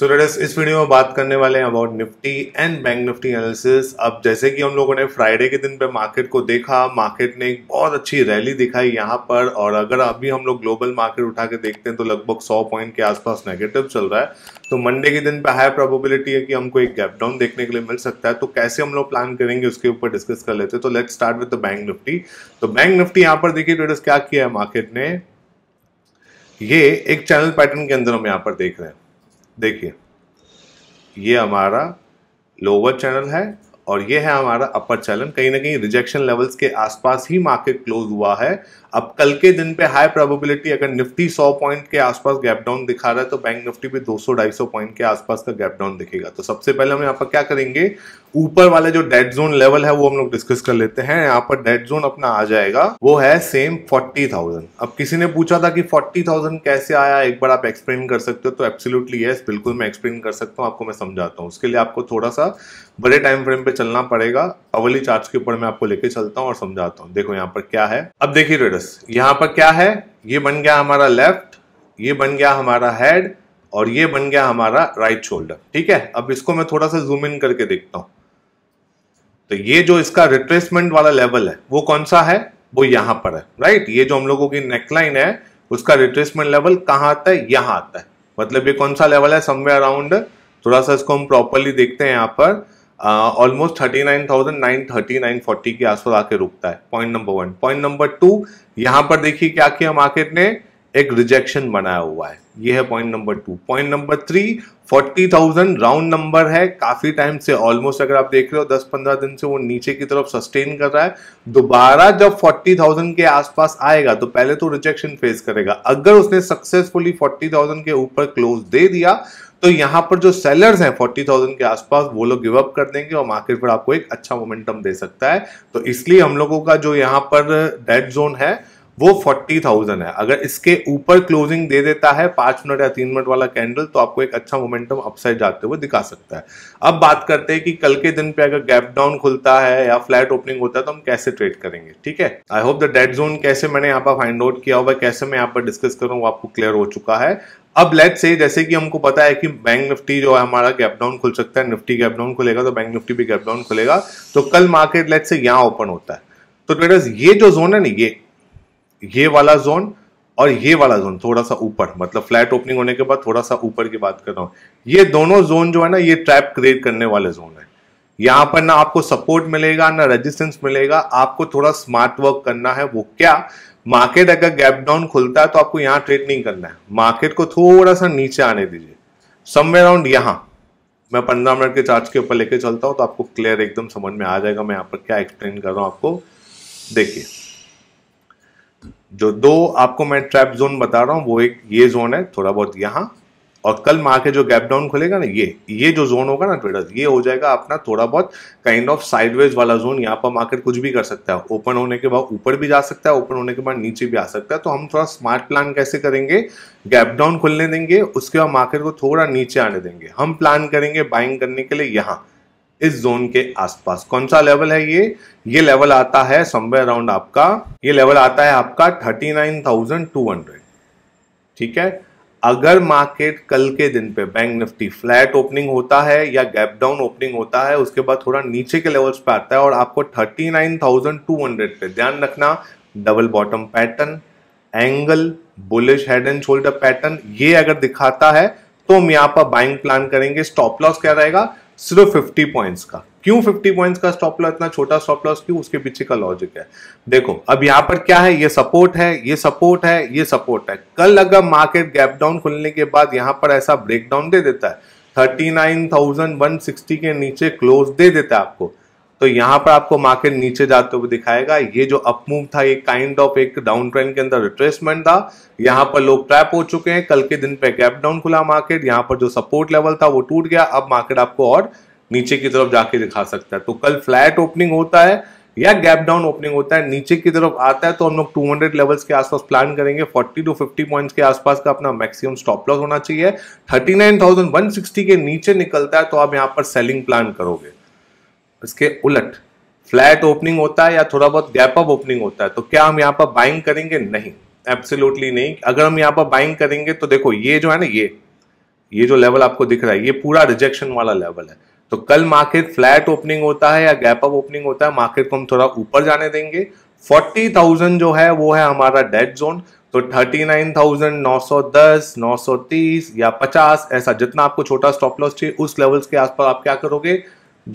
सो so, इस video में बात करने वाले हैं about Nifty and bank Nifty analysis अब जैसे कि हम लोगों ने फ्राइडे के दिन पे मार्केट को देखा मार्केट ने एक बहुत अच्छी रैली दिखाई यहाँ पर और अगर अभी हम लोग ग्लोबल मार्केट उठा के देखते हैं तो लगभग 100 पॉइंट के आसपास नेगेटिव चल रहा है तो मंडे के दिन पे हाई प्रोबेबिलिटी है कि हमको एक गैप डाउन देखने के लिए मिल सकता है तो कैसे हम लोग प्लान करेंगे उसके ऊपर डिस्कस कर लेते हैं तो let start with the bank Nifty तो बैंक निफ्टी यहाँ पर देखिए ट्रेडर्स क्या किया है मार्केट ने ये एक चैनल पैटर्न के अंदर हम यहाँ पर देख रहे हैं देखिए ये हमारा लोअर चैनल है और ये है हमारा अपर चैनल कहीं ना कहीं रिजेक्शन लेवल्स के आसपास ही मार्केट क्लोज हुआ है अब कल के दिन पे हाई प्रोबेबिलिटी अगर निफ्टी 100 पॉइंट के आसपास गैप डाउन दिखा रहा है तो बैंक निफ्टी भी 200 250 पॉइंट के आसपास का गैप डाउन दिखेगा तो सबसे पहले हम यहाँ पर क्या करेंगे ऊपर वाला जो डेड जोन लेवल है वो हम लोग डिस्कस कर लेते हैं यहाँ पर डेड जोन अपना आ जाएगा वो है सेम फोर्टी अब किसी ने पूछा था कि फोर्टी कैसे आया एक बार आप एक्सप्लेन कर सकते हो तो एब्सोल्यूटली ये बिल्कुल मैं एक्सप्लेन कर सकता हूँ आपको मैं समझाता हूँ उसके लिए आपको थोड़ा सा बड़े टाइम फ्रेम पे चलना पड़ेगा अवली चार्ज के ऊपर मैं आपको लेके चलता हूँ और समझाता हूँ देखो यहाँ पर क्या है अब देखिए ट्रेडर्स यस यहां पर क्या है ये बन गया हमारा लेफ्ट ये बन गया हमारा हेड और ये बन गया हमारा राइट शोल्डर ठीक है अब इसको मैं थोड़ा सा जूम इन करके देखता हूं तो ये जो इसका रिट्रेसमेंट वाला लेवल है वो कौन सा है वो यहाँ पर है राइट ये जो हम लोगों की नेकलाइन है उसका रिट्रेसमेंट लेवल कहाँ आता है यहाँ आता है मतलब ये कौन सा लेवल है समवे अराउंड थोड़ा सा इसको हम प्रॉपरली देखते हैं यहाँ पर almost thirty nine thousand nine thirty nine forty के आसपास आके रुकता है point number one point number two यहां पर देखिए क्या किया मार्केट ने एक रिजेक्शन बनाया हुआ है यह है point number two point number three forty thousand round number है काफी टाइम से ऑलमोस्ट अगर आप देख रहे हो दस पंद्रह दिन से वो नीचे की तरफ सस्टेन कर रहा है दोबारा जब फोर्टी थाउजेंड के आसपास आएगा तो पहले तो रिजेक्शन फेस करेगा अगर उसने सक्सेसफुली फोर्टी थाउजेंड के ऊपर क्लोज दे दिया तो यहाँ पर जो सेलर्स हैं 40,000 के आसपास वो लोग गिवअप कर देंगे और मार्केट पर आपको एक अच्छा मोमेंटम दे सकता है तो इसलिए हम लोगों का जो यहाँ पर डेड जोन है वो फोर्टी थाउजेंड है अगर इसके ऊपर क्लोजिंग दे देता है पांच मिनट या तीन मिनट वाला कैंडल तो आपको एक अच्छा मोमेंटम अपसाइड जाते हुए दिखा सकता है अब बात करते हैं कि कल के दिन पे अगर गैप डाउन खुलता है या फ्लैट ओपनिंग होता है तो हम कैसे ट्रेड करेंगे ठीक है I hope the dead zone कैसे मैंने यहाँ पर फाइंड आउट किया हुआ कैसे मैं यहाँ पर डिस्कस करूँ वो आपको क्लियर हो चुका है अब लेट से जैसे कि हमको पता है कि बैंक निफ्टी जो है हमारा गैप डाउन खुल सकता है निफ्टी गैप डाउन खुलेगा तो बैंक निफ्टी भी गैप डाउन खुलेगा तो कल मार्केट लेट से यहाँ ओपन होता है तो ट्रेडर्स ये जो जोन है ना ये ये वाला जोन और ये वाला जोन थोड़ा सा ऊपर मतलब फ्लैट ओपनिंग होने के बाद थोड़ा सा ऊपर की बात कर रहा हूँ ये दोनों जोन जो है ना ये ट्रैप क्रिएट करने वाले जोन है यहाँ पर ना आपको सपोर्ट मिलेगा ना रेजिस्टेंस मिलेगा आपको थोड़ा स्मार्ट वर्क करना है वो क्या मार्केट अगर गैप डाउन खुलता है तो आपको यहाँ ट्रेड नहीं करना है मार्केट को थोड़ा सा नीचे आने दीजिए समवे अराउंड यहां मैं पंद्रह मिनट के चार्ज के ऊपर लेके चलता हूँ तो आपको क्लियर एकदम समझ में आ जाएगा मैं यहाँ पर क्या एक्सप्लेन कर रहा हूं आपको देखिए जो दो आपको मैं ट्रैप जोन बता रहा हूँ वो एक ये जोन है थोड़ा बहुत यहां और कल मार्केट जो गैप डाउन खुलेगा ना ये ये जो जोन होगा ना ट्रेडर्स ये हो जाएगा अपना थोड़ा बहुत काइंड ऑफ साइडवेज वाला जोन यहाँ पर मार्केट कुछ भी कर सकता है ओपन होने के बाद ऊपर भी जा सकता है ओपन होने के बाद नीचे भी आ सकता है तो हम थोड़ा स्मार्ट प्लान कैसे करेंगे गैप डाउन खुलने देंगे उसके बाद मार्केट को थोड़ा नीचे आने देंगे हम प्लान करेंगे बाइंग करने के लिए यहाँ इस जोन के आसपास कौन सा लेवल है ये ये लेवल आता है समवे अराउंड आपका ये लेवल आता है आपका thirty nine thousand two hundred ठीक है अगर मार्केट कल के दिन पे बैंक निफ्टी फ्लैट ओपनिंग होता है या गैप डाउन ओपनिंग होता है उसके बाद थोड़ा नीचे के लेवल्स पे आता है और आपको 39,200 पे ध्यान रखना double bottom pattern angle bullish head and shoulder pattern ये अगर दिखाता है तो हम यहाँ पर बाइंग प्लान करेंगे स्टॉप लॉस क्या रहेगा सिर्फ 50 पॉइंट्स का क्यों 50 पॉइंट्स का स्टॉप लॉस इतना छोटा स्टॉप लॉस क्यों उसके पीछे का लॉजिक है देखो अब यहां पर क्या है ये सपोर्ट है ये सपोर्ट है ये सपोर्ट है कल अगर मार्केट गैप डाउन खुलने के बाद यहां पर ऐसा ब्रेकडाउन दे देता है 39,160 के नीचे क्लोज दे देता है आपको तो यहां पर आपको मार्केट नीचे जाते हुए दिखाएगा ये जो अपमूव था ये काइंड ऑफ एक डाउन ट्रेंड के अंदर रिट्रेसमेंट था यहां पर लोग ट्रैप हो चुके हैं कल के दिन पे गैप डाउन खुला मार्केट यहां पर जो सपोर्ट लेवल था वो टूट गया अब मार्केट आपको और नीचे की तरफ जाके दिखा सकता है तो कल फ्लैट ओपनिंग होता है या गैप डाउन ओपनिंग होता है नीचे की तरफ आता है तो हम लोग 200 लेवल्स के आसपास प्लान करेंगे 40 टू 50 पॉइंट्स के आसपास का अपना मैक्सिमम स्टॉप लॉस होना चाहिए 39,160 के नीचे निकलता है तो आप यहां पर सेलिंग प्लान करोगे इसके उलट फ्लैट ओपनिंग होता है या थोड़ा बहुत गैप अप ओपनिंग होता है तो क्या हम यहाँ पर बाइंग करेंगे नहीं एब्सोल्युटली नहीं अगर हम यहाँ पर बाइंग करेंगे तो देखो ये जो है ना ये ये जो लेवल आपको दिख रहा है ये पूरा रिजेक्शन वाला लेवल है तो कल मार्केट फ्लैट ओपनिंग होता है या गैप अप ओपनिंग होता है मार्केट को हम थोड़ा ऊपर जाने देंगे फोर्टी थाउजेंड जो है वो है हमारा डेड जोन तो सौ तीस या पचास ऐसा जितना आपको छोटा स्टॉप लॉस चाहिए उस लेवल्स के आसपास आप क्या करोगे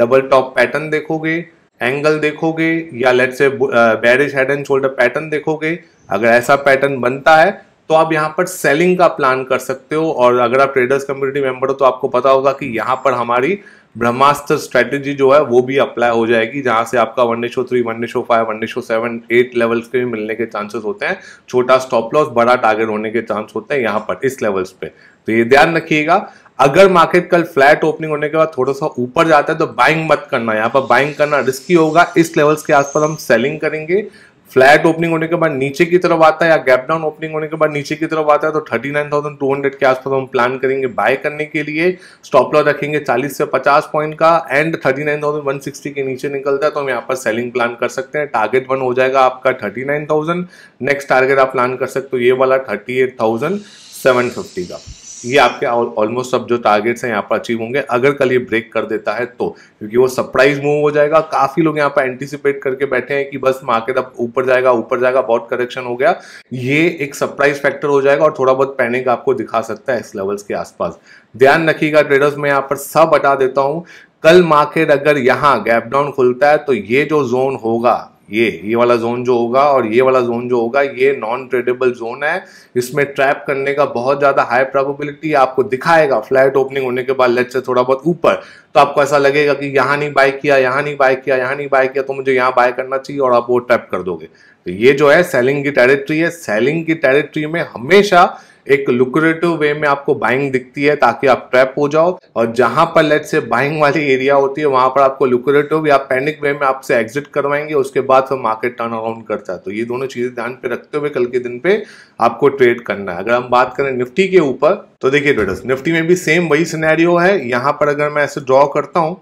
डबल टॉप पैटर्न देखोगे एंगल देखोगे या let say bearish head and shoulder pattern देखोगे अगर ऐसा पैटर्न बनता है तो आप यहाँ पर सेलिंग का प्लान कर सकते हो और अगर आप ट्रेडर्स कम्युनिटी मेंबर हो तो आपको पता होगा कि यहाँ पर हमारी ब्रह्मास्त्र स्ट्रेटेजी जो है वो भी अप्लाई हो जाएगी जहां से आपका one day show three one day show five one day show seven eight levels के भी मिलने के चांसेस होते हैं छोटा स्टॉप लॉस बड़ा टारगेट होने के चांस होते हैं यहाँ पर इस लेवल्स पे तो ये ध्यान रखिएगा अगर मार्केट कल फ्लैट ओपनिंग होने के बाद थोड़ा सा ऊपर जाता है तो बाइंग मत करना यहाँ पर बाइंग करना रिस्की होगा इस लेवल्स के आसपास हम सेलिंग करेंगे फ्लैट ओपनिंग होने के बाद नीचे की तरफ आता है या गैप डाउन ओपनिंग होने के बाद नीचे की तरफ आता है तो 39,200 के आसपास हम प्लान करेंगे बाय करने के लिए स्टॉप लॉस रखेंगे 40 से 50 पॉइंट का एंड 39,160 के नीचे निकलता है तो हम यहाँ पर सेलिंग प्लान कर सकते हैं टारगेट वन हो जाएगा आपका 39,000 नेक्स्ट टारगेट आप प्लान कर सकते हो ये वाला थर्टी का ये आपके ऑलमोस्ट सब जो टारगेट्स हैं यहाँ पर अचीव होंगे अगर कल ये ब्रेक कर देता है तो क्योंकि वो सरप्राइज मूव हो जाएगा काफ़ी लोग यहाँ पर एंटिसिपेट करके बैठे हैं कि बस मार्केट अब ऊपर जाएगा ऊपर जाएगा बहुत करेक्शन हो गया ये एक सरप्राइज फैक्टर हो जाएगा और थोड़ा बहुत पैनिक आपको दिखा सकता है इस लेवल्स के आसपास ध्यान रखिएगा ट्रेडर्स मैं यहाँ पर सब हटा देता हूँ कल मार्केट अगर यहाँ गैप डाउन खुलता है तो ये जो जोन होगा ये ये वाला जोन जो होगा और ये वाला जोन जो होगा ये नॉन ट्रेडेबल जोन है इसमें ट्रैप करने का बहुत ज़्यादा हाई प्रोबेबिलिटी आपको दिखाएगा फ्लैट ओपनिंग होने के बाद लेट से थोड़ा बहुत ऊपर तो आपको ऐसा लगेगा कि यहाँ नहीं बाय किया यहाँ नहीं बाय किया यहाँ नहीं बाय किया तो मुझे यहाँ बाय करना चाहिए और आप वो ट्रैप कर दोगे तो ये जो है सेलिंग की टेरिटरी है सेलिंग की टेरिटरी में हमेशा एक लुक्रेटिव वे में आपको बाइंग दिखती है ताकि आप ट्रैप हो जाओ और जहां पर लेट से बाइंग वाली एरिया होती है वहां पर आपको लुक्रेटिव या पैनिक वे में आपसे एग्जिट करवाएंगे उसके बाद फिर मार्केट टर्न अराउंड करता है तो ये दोनों चीजें ध्यान पे रखते हुए कल के दिन पे आपको ट्रेड करना है अगर हम बात करें निफ्टी के ऊपर तो देखिए ट्रेडर्स निफ्टी में भी सेम वही सिनेरियो है यहां पर अगर मैं ऐसे ड्रॉ करता हूं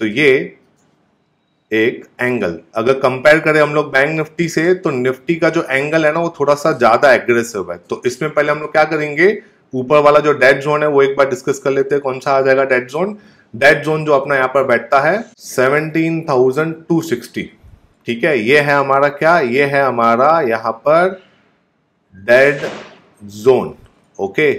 तो ये एक एंगल अगर कंपेयर करें हम लोग बैंक निफ्टी से तो निफ्टी का जो एंगल है ना वो थोड़ा सा ज्यादा एग्रेसिव है तो इसमें पहले हम लोग क्या करेंगे ऊपर वाला जो डेड जोन है वो एक बार डिस्कस कर लेते हैं कौन सा आ जाएगा डेड जोन डेड जोन जो अपना यहाँ पर बैठता है सेवनटीन थाउजेंड टू सिक्सटी ठीक है ये है हमारा क्या ये है हमारा यहाँ पर dead zone okay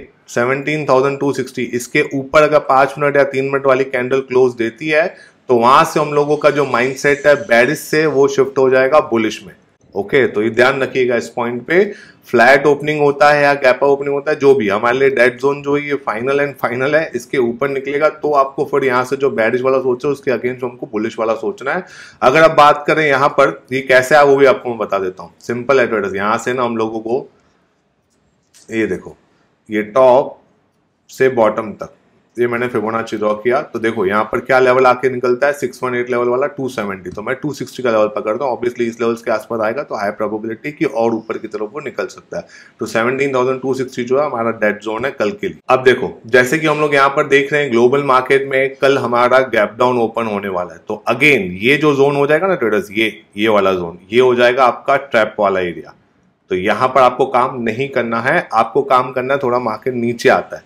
thousand two sixty इसके ऊपर अगर पांच मिनट या तीन मिनट वाली कैंडल क्लोज देती है तो वहां से हम लोगों का जो माइंडसेट है बैरिस से वो शिफ्ट हो जाएगा बुलिश में ओके तो ये ध्यान रखिएगा इस पॉइंट पे फ्लैट ओपनिंग होता है या गैप ओपनिंग होता है जो भी हमारे लिए डेड जोन जो ये फाइनल एंड फाइनल है इसके ऊपर निकलेगा तो आपको फिर यहां से जो बैरिश वाला सोच है उसके अगेंस्ट हमको बुलिश वाला सोचना है अगर आप बात करें यहां पर ये कैसे है वो भी आपको मैं बता देता हूँ सिंपल एडवर्टाइज यहाँ से ना हम लोगों को ये देखो ये टॉप से बॉटम तक ये मैंने फिबोनाची ड्रॉ किया तो देखो यहाँ पर क्या लेवल आके निकलता है सिक्स एट लेवल वाला टू सेवेंटी तो मैं टू सिक्सटी का लेवल पकड़ता हूँ ऑब्वियसली इस लेवल्स के आसपास आएगा तो हाई प्रोबेबिलिटी की और ऊपर की तरफ वो निकल सकता है तो सिक्सटी जो है हमारा डेड जोन है कल के लिए अब देखो जैसे कि हम लोग यहाँ पर देख रहे हैं ग्लोबल मार्केट में कल हमारा गैप डाउन ओपन होने वाला है तो अगेन ये जो जोन हो जाएगा ना ट्रेडर्स ये ये वाला जोन ये हो जाएगा आपका ट्रैप वाला एरिया तो यहाँ पर आपको काम नहीं करना है आपको काम करना थोड़ा मार्केट नीचे आता है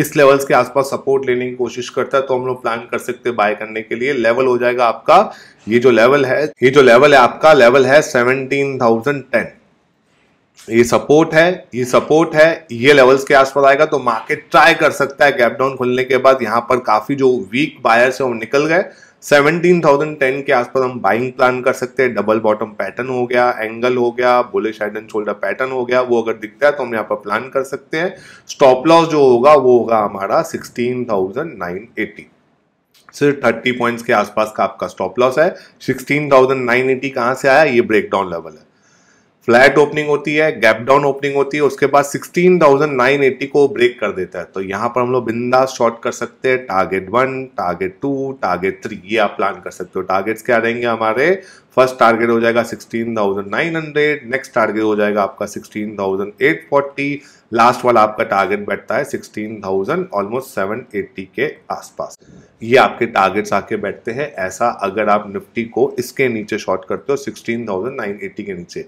इस लेवल्स के आसपास सपोर्ट लेने की कोशिश करता है तो हम लोग प्लान कर सकते हैं बाय करने के लिए लेवल हो जाएगा आपका ये जो लेवल है ये जो लेवल है आपका लेवल है सेवनटीन थाउजेंड टेन ये सपोर्ट है ये सपोर्ट है ये लेवल्स के आसपास आएगा तो मार्केट ट्राई कर सकता है गैप डाउन खुलने के बाद यहां पर काफी जो वीक बायर्स है वो निकल गए 17,010 के आसपास हम बाइंग प्लान कर सकते हैं डबल बॉटम पैटर्न हो गया एंगल हो गया bullish head and shoulder pattern हो गया वो अगर दिखता है तो हम यहाँ पर प्लान कर सकते हैं स्टॉप लॉस जो होगा वो होगा हमारा 16,980 सिर्फ 30 पॉइंट्स के आसपास का आपका स्टॉप लॉस है 16,980 कहाँ से आया ये ब्रेकडाउन लेवल है फ्लैट ओपनिंग होती है गैप डाउन ओपनिंग होती है उसके बाद 16,980 को ब्रेक कर देता है तो यहाँ पर हम लोग बिंदा शॉर्ट कर सकते हैं target one target two target three ये आप प्लान कर सकते हो टारगेट्स क्या रहेंगे हमारे फर्स्ट टारगेट हो जाएगा 16,900 नेक्स्ट टारगेट हो जाएगा आपका 16,840 लास्ट वाला आपका टारगेट बैठता है 16,000 ऑलमोस्ट 780 के आसपास ये आपके टारगेट्स आके बैठते हैं ऐसा अगर आप निफ्टी को इसके नीचे शॉर्ट करते हो 16,980 के नीचे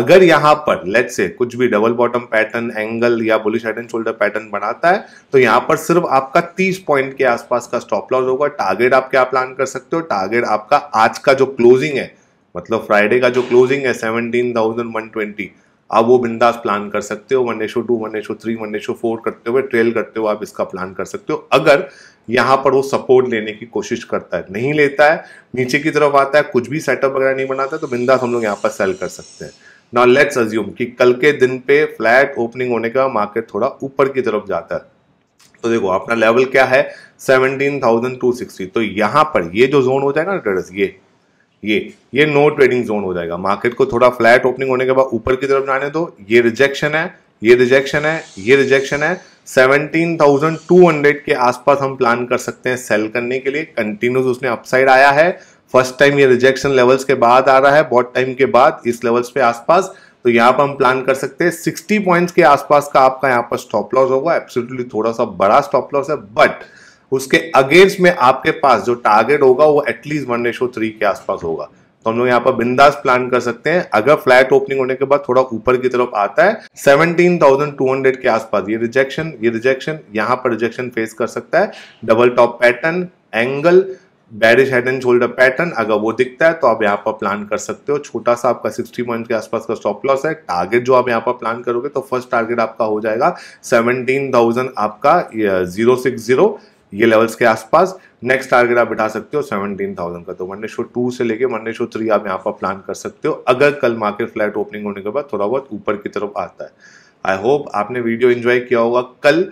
अगर यहाँ पर लेट से कुछ भी डबल बॉटम पैटर्न एंगल या bullish head and shoulder pattern बनाता है तो यहाँ पर सिर्फ आपका 30 पॉइंट के आसपास का स्टॉप लॉस होगा टारगेट आप क्या प्लान कर सकते हो टारगेट आपका आज का जो क्लोजिंग है मतलब फ्राइडे का जो क्लोजिंग है ट्वेंटी आप वो बिंदास प्लान कर सकते हो one is to two one is to three one is to four करते हुए ट्रेल करते हुए आप इसका प्लान कर सकते हो अगर यहाँ पर वो सपोर्ट लेने की कोशिश करता है नहीं लेता है नीचे की तरफ आता है कुछ भी सेटअप वगैरह नहीं बनाता तो बिंदास हम लोग यहाँ पर सेल कर सकते हैं नॉ लेट्स अज्यूम कि कल के दिन पे फ्लैट ओपनिंग होने का मार्केट थोड़ा ऊपर की तरफ जाता है तो देखो अपना लेवल क्या है सेवनटीन थाउजेंड टू सिक्सटी तो यहाँ पर ये जो जोन हो जाएगा ना ट्रेडर्स ये ये ये नो ट्रेडिंग जोन हो जाएगा मार्केट को थोड़ा फ्लैट ओपनिंग होने के बाद ऊपर की तरफ जाने दो ये रिजेक्शन है ये रिजेक्शन है ये रिजेक्शन है 17,200 के आसपास हम प्लान कर सकते हैं सेल करने के लिए कंटिन्यूस उसने अपसाइड आया है फर्स्ट टाइम ये रिजेक्शन लेवल्स के बाद आ रहा है बहुत टाइम के बाद इस लेवल्स पे आसपास तो यहाँ पर हम प्लान कर सकते हैं 60 पॉइंट्स के आसपास का आपका यहाँ पर स्टॉप लॉस होगा एब्सोल्युटली थोड़ा सा बड़ा स्टॉप लॉस है बट उसके अगेंस्ट में आपके पास जो टारगेट होगा वो एटलीस्ट वन रेशो थ्री के आसपास होगा तो हम लोग यहाँ पर बिंदास प्लान कर सकते हैं अगर फ्लैट ओपनिंग होने के बाद थोड़ा ऊपर की तरफ आता है 17,200 के आसपास ये रिजेक्शन ये रिजेक्शन यहाँ पर रिजेक्शन फेस कर सकता है double top pattern angle bearish head and shoulder pattern अगर वो दिखता है तो आप यहाँ पर प्लान कर सकते हो छोटा सा आपका 60 पॉइंट के आसपास का स्टॉप लॉस है टारगेट जो आप यहाँ पर प्लान करोगे तो फर्स्ट टारगेट आपका हो जाएगा थाउजेंड आपका जीरो सिक्स जीरो ये लेवल्स के आसपास नेक्स्ट टारगेट आप बिठा सकते हो सेवनटीन थाउजेंड का तो मंडे शो टू से लेके मंडे शो थ्री आप यहाँ पर प्लान कर सकते हो अगर कल मार्केट फ्लैट ओपनिंग होने के बाद थोड़ा बहुत ऊपर की तरफ आता है आई होप आपने वीडियो एंजॉय किया होगा कल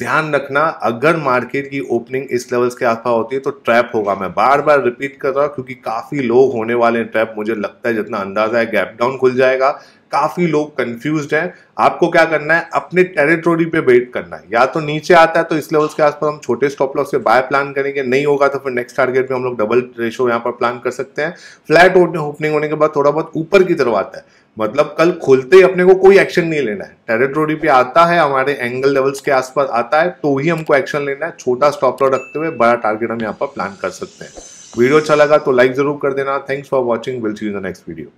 ध्यान रखना अगर मार्केट की ओपनिंग इस लेवल्स के आसपास होती है तो ट्रैप होगा मैं बार बार रिपीट कर रहा हूँ क्योंकि काफी लोग होने वाले हैं ट्रैप मुझे लगता है जितना अंदाजा है गैप डाउन खुल जाएगा काफ़ी लोग कंफ्यूज हैं आपको क्या करना है अपने टेरिटोरी पे वेट करना है या तो नीचे आता है तो इस लेवल्स के आसपास हम छोटे स्टॉप लॉस से बाय प्लान करेंगे नहीं होगा तो फिर नेक्स्ट टारगेट पे हम लोग डबल रेशो यहाँ पर प्लान कर सकते हैं फ्लैट ओपनिंग होने के बाद थोड़ा बहुत ऊपर की तरफ आता है मतलब कल खुलते ही अपने को कोई एक्शन नहीं लेना है टेरिटोरी पे आता है हमारे एंगल लेवल्स के आसपास आता है तो ही हमको एक्शन लेना है छोटा स्टॉप लॉस रखते हुए बड़ा टारगेट हम यहाँ पर प्लान कर सकते हैं वीडियो अच्छा लगा तो लाइक जरूर कर देना thanks for watching will see in the next video